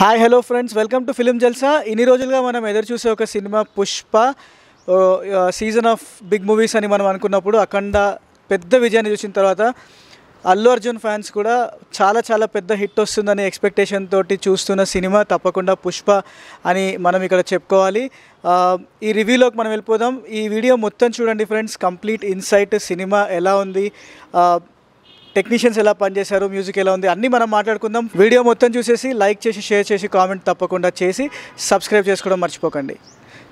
hi hello friends welcome to film Jalsa ఇన్ని రోజులుగా మనం ఎదురు చూసే ఒక సినిమా Pushpa season of big movies అని మనం అనుకున్నప్పుడు అఖండ పెద్ద విజయాన్ని చూసిన తర్వాత అల్లు అర్జున్ ఫ్యాన్స్ కూడా చాలా చాలా పెద్ద హిట్ వస్తుందని ఎక్స్పెక్టేషన్ తోటి చూస్తున్న సినిమా తప్పకుండా పుష్ప అని మనం ఇక్కడ చెప్పుకోవాలి ఈ రివ్యూలోకి మనం వెళ్ళిపోదాం ఈ వీడియో మొత్తం చూడండి ఫ్రెండ్స్ కంప్లీట్ ఇన్సైట్ సినిమా ఎలా ఉంది టెక్నీషియన్స్ ఎలా పనిచేశారు మ్యూజిక్ ఎలా ఉంది అన్నీ మనం మాట్లాడుకుందాం వీడియో మొత్తం చూసేసి లైక్ చేసి షేర్ చేసి కామెంట్ తప్పకుండా చేసి సబ్స్క్రైబ్ చేసుకోవడం మర్చిపోకండి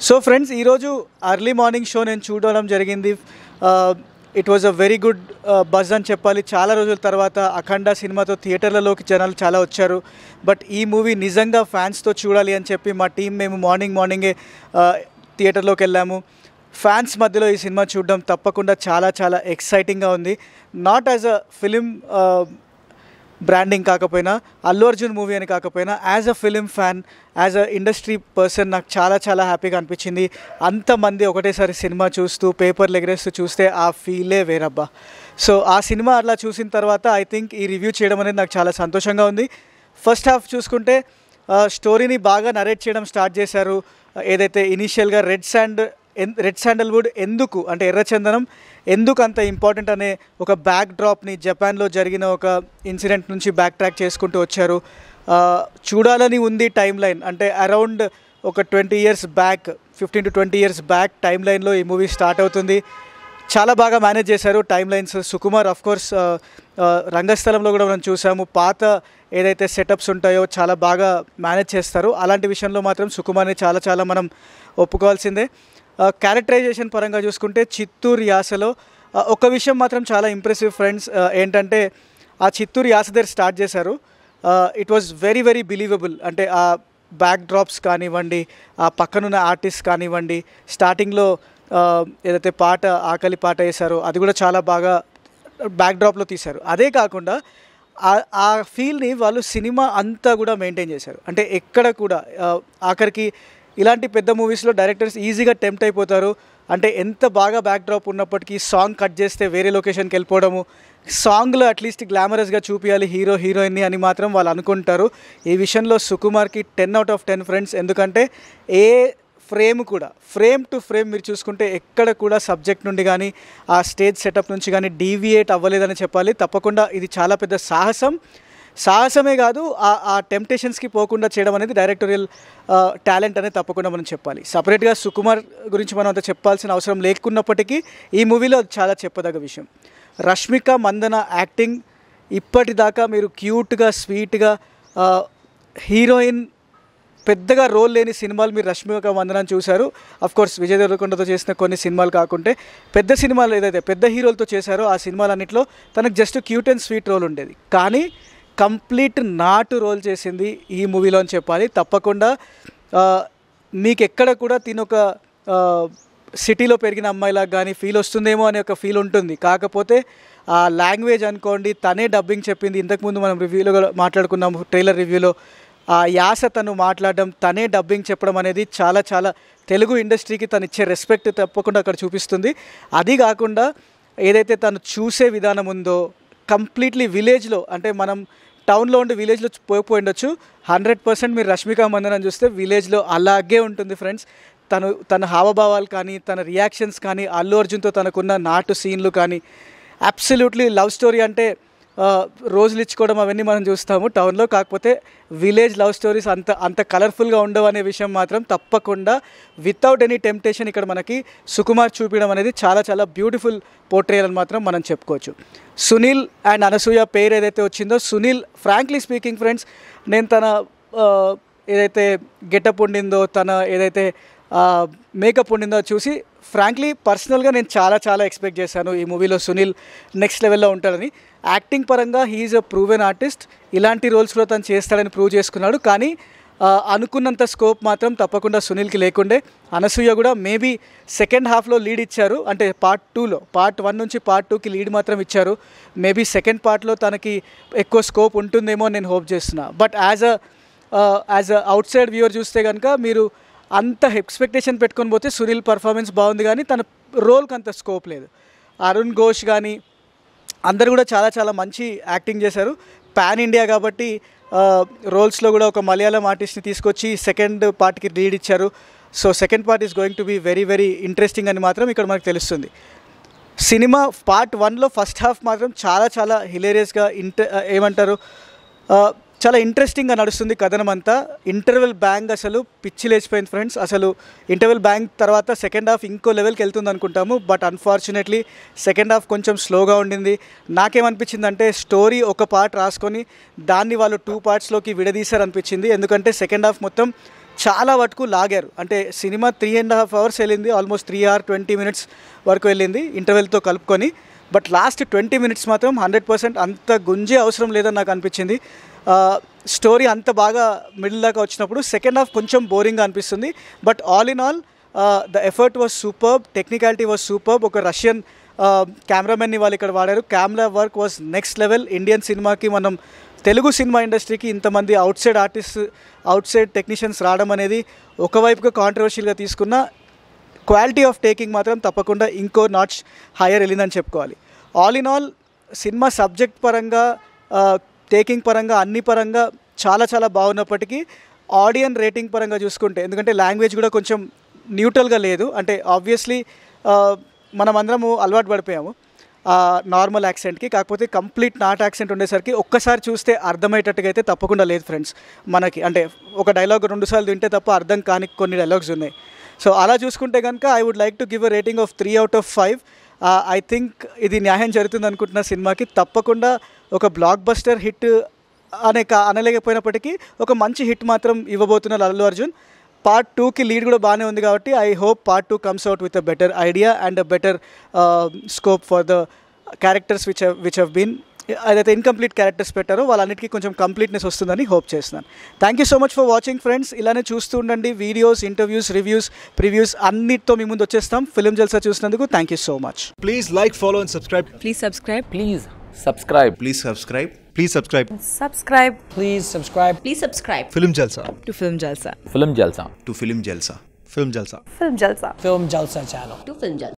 సో ఫ్రెండ్స్ ఈరోజు అర్లీ మార్నింగ్ షో నేను చూడడం జరిగింది it was a very good buzz అని చెప్పాలి చాలా రోజుల తర్వాత అఖండ సినిమాతో థియేటర్లలోకి జనాలు చాలా వచ్చారు బట్ ఈ మూవీ నిజంగా ఫ్యాన్స్తో చూడాలి అని చెప్పి మా టీం మేము మార్నింగ్ మార్నింగే థియేటర్లోకి వెళ్ళాము ఫ్యాన్స్ మధ్యలో ఈ సినిమా చూడడం తప్పకుండా చాలా చాలా ఎక్సైటింగ్గా ఉంది not as a film branding కాకపోయినా అల్లు అర్జున్ మూవీ అని కాకపోయినా as a film fan as a industry person నాకు చాలా చాలా హ్యాపీగా అనిపించింది అంతమంది ఒకటేసారి సినిమా చూస్తూ పేపర్లు ఎగరేస్తూ చూస్తే ఆ ఫీలే వేరబ్బా సో ఆ సినిమా అలా చూసిన తర్వాత ఐ థింక్ ఈ రివ్యూ చేయడం అనేది నాకు చాలా సంతోషంగా ఉంది ఫస్ట్ హాఫ్ చూసుకుంటే స్టోరీని uh, బాగా నరేట్ చేయడం స్టార్ట్ చేశారు ఏదైతే ఇనీషియల్గా రెడ్ శాండ్ రెడ్ శాండల్వుడ్ ఎందుకు అంటే ఎర్రచందనం ఎందుకు అంత ఇంపార్టెంట్ అనే ఒక బ్యాక్ డ్రాప్ని జపాన్లో జరిగిన ఒక ఇన్సిడెంట్ నుంచి బ్యాక్ ట్రాక్ చేసుకుంటూ వచ్చారు చూడాలని ఉంది టైం లైన్ అంటే అరౌండ్ ఒక twenty years back fifteen to twenty years back time లైన్లో ఈ మూవీ స్టార్ట్ అవుతుంది చాలా బాగా మేనేజ్ చేశారు టైం లైన్స్ సుకుమార్ కోర్స్ రంగస్థలంలో కూడా మనం చూసాము పాత ఏదైతే సెటప్స్ ఉంటాయో చాలా బాగా మేనేజ్ చేస్తారు అలాంటి విషయంలో మాత్రం సుకుమార్ని చాలా చాలా మనం ఒప్పుకోవాల్సిందే క్యారెక్టరైజేషన్ పరంగా చూసుకుంటే చిత్తూరు యాసలో ఒక విషయం మాత్రం చాలా ఇంప్రెసివ్ ఫ్రెండ్స్ ఏంటంటే ఆ చిత్తూరు యాస దగ్గర స్టార్ట్ చేశారు it was very very believable అంటే ఆ బ్యాక్ డ్రాప్స్ కానివ్వండి ఆ పక్కనున్న ఆర్టిస్ట్ కానివ్వండి స్టార్టింగ్లో ఏదైతే పాట ఆకలి పాట వేశారో అది కూడా చాలా బాగా బ్యాక్ డ్రాప్లో తీశారు అదే కాకుండా ఆ ఫీల్ని వాళ్ళు సినిమా అంతా కూడా మెయింటైన్ చేశారు అంటే ఎక్కడ కూడా ఆఖరికి ఇలాంటి పెద్ద మూవీస్లో డైరెక్టర్స్ ఈజీగా టెంప్ట్ అయిపోతారు అంటే ఎంత బాగా బ్యాక్డ్రాప్ ఉన్నప్పటికీ సాంగ్ కట్ చేస్తే వేరే లొకేషన్కి వెళ్ళిపోవడము సాంగ్లో అట్లీస్ట్ గ్లామరస్గా చూపించాలి హీరో హీరోయిన్ని అని మాత్రం వాళ్ళు అనుకుంటారు ఈ విషయంలో సుకుమార్కి ten out of ten friends ఎందుకంటే ఏ ఫ్రేమ్ కూడా ఫ్రేమ్ టు ఫ్రేమ్ మీరు చూసుకుంటే ఎక్కడ కూడా సబ్జెక్ట్ నుండి కానీ ఆ స్టేజ్ సెటప్ నుంచి కానీ డీవియేట్ అవ్వలేదని చెప్పాలి తప్పకుండా ఇది చాలా పెద్ద సాహసం సాహసమే కాదు ఆ టెంప్టేషన్స్కి పోకుండా చేయడం అనేది డైరెక్టోరియల్ టాలెంట్ అనేది తప్పకుండా మనం చెప్పాలి సపరేట్గా సుకుమార్ గురించి మనం అంత చెప్పాల్సిన అవసరం లేకున్నప్పటికీ ఈ మూవీలో చాలా చెప్పదగ్గ విషయం రష్మిక మందన యాక్టింగ్ ఇప్పటిదాకా మీరు క్యూట్గా స్వీట్గా హీరోయిన్ పెద్దగా రోల్ లేని సినిమాలు మీరు రష్మిక మందన చూశారు కోర్స్ విజయ్ దేవరకొండతో చేసిన కొన్ని సినిమాలు కాకుంటే పెద్ద సినిమాలు ఏదైతే పెద్ద హీరోలతో చేశారో ఆ సినిమాలన్నింటిలో తనకు just cute and sweet role ఉండేది కానీ కంప్లీట్ నాటు రోల్ చేసింది ఈ మూవీలో అని చెప్పాలి తప్పకుండా మీకు ఎక్కడ కూడా ఒక సిటీలో పెరిగిన అమ్మాయిలా కానీ ఫీల్ వస్తుందేమో అనే ఒక ఫీల్ ఉంటుంది కాకపోతే ఆ లాంగ్వేజ్ అనుకోండి తనే డబ్బింగ్ చెప్పింది ఇంతకుముందు మనం రివ్యూలో మాట్లాడుకున్నాము ట్రైలర్ రివ్యూలో ఆ యాస తను మాట్లాడడం తనే డబ్బింగ్ చెప్పడం అనేది చాలా చాలా తెలుగు ఇండస్ట్రీకి తను ఇచ్చే రెస్పెక్ట్ తప్పకుండా అక్కడ చూపిస్తుంది అది కాకుండా ఏదైతే తను చూసే విధానం ఉందో కంప్లీట్లీ విలేజ్లో అంటే మనం టౌన్లో ఉండి విలేజ్లో పోయిపోయి ఉండొచ్చు హండ్రెడ్ పర్సెంట్ మీరు రష్మిక మందనని చూస్తే విలేజ్లో అలాగే ఉంటుంది ఫ్రెండ్స్ తను తన హావభావాలు కానీ తన రియాక్షన్స్ కానీ అల్లు అర్జున్తో తనకున్న నాటు సీన్లు కానీ అబ్సల్యూట్లీ లవ్ స్టోరీ అంటే రోజులు ఇచ్చుకోవడం అవన్నీ మనం చూస్తాము టౌన్లో కాకపోతే విలేజ్ లవ్ స్టోరీస్ అంత అంత కలర్ఫుల్గా ఉండవు అనే విషయం మాత్రం తప్పకుండా వితౌట్ ఎనీ టెంప్టేషన్ ఇక్కడ మనకి సుకుమార్ చూపించడం అనేది చాలా చాలా బ్యూటిఫుల్ పోర్ట్రేయల్ అని మాత్రం మనం చెప్పుకోవచ్చు సునీల్ అండ్ అనసూయ పేరు ఏదైతే వచ్చిందో సునీల్ ఫ్రాంక్లీ స్పీకింగ్ ఫ్రెండ్స్ నేను తన ఏదైతే గెటప్ ఉండిందో తన ఏదైతే మేకప్ ఉండిందో చూసి ఫ్రాంక్లీ పర్సనల్గా నేను చాలా చాలా ఎక్స్పెక్ట్ చేశాను ఈ మూవీలో సునీల్ నెక్స్ట్ లెవెల్లో ఉంటాడని యాక్టింగ్ పరంగా హీఈస్ అ ప్రూవెన్ ఆర్టిస్ట్ ఇలాంటి రోల్స్లో తను చేస్తాడని ప్రూవ్ చేసుకున్నాడు కానీ అనుకున్నంత స్కోప్ మాత్రం తప్పకుండా సునీల్కి లేకుండే అనసూయ కూడా మేబీ సెకండ్ హాఫ్లో లీడ్ ఇచ్చారు అంటే పార్ట్ టూలో పార్ట్ వన్ నుంచి పార్ట్ టూకి లీడ్ మాత్రం ఇచ్చారు మేబీ సెకండ్ పార్ట్లో తనకి ఎక్కువ స్కోప్ ఉంటుందేమో నేను హోప్ చేస్తున్నా but as a as a outside viewer చూస్తే కనుక మీరు అంత ఎక్స్పెక్టేషన్ పెట్టుకొని పోతే సునీల్ పర్ఫార్మెన్స్ బాగుంది కానీ తన రోల్కి అంత స్కోప్ లేదు అరుణ్ ఘోష్ కానీ అందరు కూడా చాలా చాలా మంచి యాక్టింగ్ చేశారు పాన్ ఇండియా కాబట్టి రోల్స్లో కూడా ఒక మలయాళం ఆర్టిస్ట్ని తీసుకొచ్చి సెకండ్ పార్ట్కి లీడ్ ఇచ్చారు so second part is going to be very very interesting అని మాత్రం ఇక్కడ మనకు తెలుస్తుంది సినిమా పార్ట్ వన్లో ఫస్ట్ హాఫ్ మాత్రం చాలా చాలా హిలేరియస్గా ఇంట ఏమంటారు చాలా ఇంట్రెస్టింగ్గా నడుస్తుంది కథనం అంతా ఇంటర్వెల్ బ్యాంగ్ అసలు పిచ్చి లేచిపోయింది ఫ్రెండ్స్ అసలు ఇంటర్వెల్ బ్యాంగ్ తర్వాత సెకండ్ హాఫ్ ఇంకో లెవెల్కి వెళ్తుంది అనుకుంటాము బట్ అన్ఫార్చునేట్లీ సెకండ్ హాఫ్ కొంచెం స్లోగా ఉండింది అంటే స్టోరీ ఒక పార్ట్ రాసుకొని దాన్ని వాళ్ళు టూ పార్ట్స్లోకి విడదీశారనిపించింది ఎందుకంటే సెకండ్ హాఫ్ మొత్తం చాలా వరకు లాగారు అంటే cinema three and half hours వెళ్ళింది almost three hour twenty minutes వరకు వెళ్ళింది ఇంటర్వెల్తో కలుపుకొని బట్ లాస్ట్ ట్వంటీ మినిట్స్ మాత్రం హండ్రెడ్ పర్సెంట్ అంత గుంజే అవసరం లేదని నాకు అనిపించింది స్టోరీ అంత బాగా మిడిల్ దాకా వచ్చినప్పుడు సెకండ్ హాఫ్ కొంచెం బోరింగ్గా అనిపిస్తుంది but all in all the effort was superb technicality was superb ఒక రష్యన్ కెమెరామెన్ని వాళ్ళు ఇక్కడ వాడారు camera work was next level Indian సినిమాకి మనం తెలుగు సినిమా ఇండస్ట్రీకి ఇంతమంది outside artist outside technicians రావడం అనేది ఒకవైపుగా కాంట్రవర్షియల్గా తీసుకున్న క్వాలిటీ ఆఫ్ టేకింగ్ మాత్రం తప్పకుండా ఇంకో నాట్స్ హయ్యర్ వెళ్ళిందని చెప్పుకోవాలి all in all cinema subject పరంగా టేకింగ్ పరంగా అన్ని పరంగా చాలా చాలా బాగున్నప్పటికీ ఆడియన్ రేటింగ్ పరంగా చూసుకుంటే ఎందుకంటే లాంగ్వేజ్ కూడా కొంచెం న్యూట్రల్గా లేదు అంటే ఆబ్వియస్లీ మనం అందరము అలవాటు పడిపోయాము నార్మల్ యాక్సెంట్కి కాకపోతే కంప్లీట్ నాట్ యాక్సెంట్ ఉండేసరికి ఒక్కసారి చూస్తే అర్థమయ్యేటట్టుగా అయితే తప్పకుండా లేదు ఫ్రెండ్స్ మనకి అంటే ఒక డైలాగ్ రెండుసార్లు తింటే తప్ప అర్థం కాని కొన్ని డైలాగ్స్ ఉన్నాయి సో అలా చూసుకుంటే కనుక I would like to give a rating of three out of five I think ఇది న్యాయం జరుగుతుంది అనుకుంటున్న సినిమాకి తప్పకుండా ఒక బ్లాక్ బస్టర్ హిట్ అనే కా అనలేకపోయినప్పటికీ ఒక మంచి హిట్ మాత్రం ఇవ్వబోతున్నారు అల్లు అర్జున్ పార్ట్ టూకి లీడ్ కూడా బాగానే ఉంది కాబట్టి I hope part two comes out with a better idea and a better scope for the characters which which have been ఏదైతే ఇన్కంప్లీట్ క్యారెక్టర్స్ పెట్టారో వాళ్ళన్నిటికీ కొంచెం కంప్లీట్నెస్ వస్తుందని హోప్ చేస్తున్నాను thank you so much for watching friends ఇలానే చూస్తూ ఉండండి videos interviews reviews previews అన్నిటితో మీ ముందు వచ్చేస్తాం ఫిల్మ్ జల్సా చూసినందుకు thank you so much please like follow and subscribe please subscribe please subscribe please subscribe please subscribe subscribe please subscribe please subscribe film Jalsa to film Jalsa film Jalsa to film Jalsa film Jalsa film Jalsa film Jalsa channel to film Jalsa